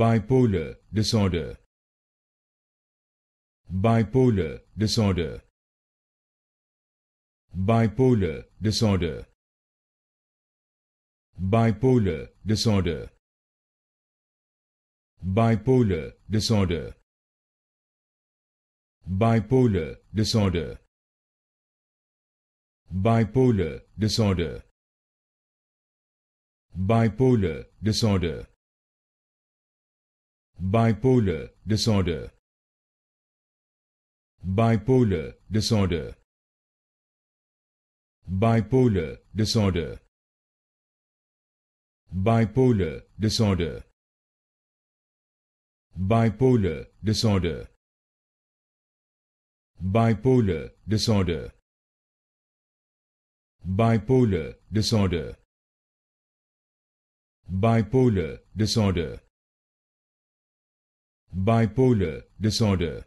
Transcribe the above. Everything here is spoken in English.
bipolar disorder bipolar disorder bipolar disorder bipolar disorder bipolar disorder bipolar disorder bipolar disorder bipolar disorder bipolar disorder bipolar disorder bipolar disorder bipolar disorder bipolar disorder bipolar disorder bipolar disorder bipolar disorder bipolar disorder.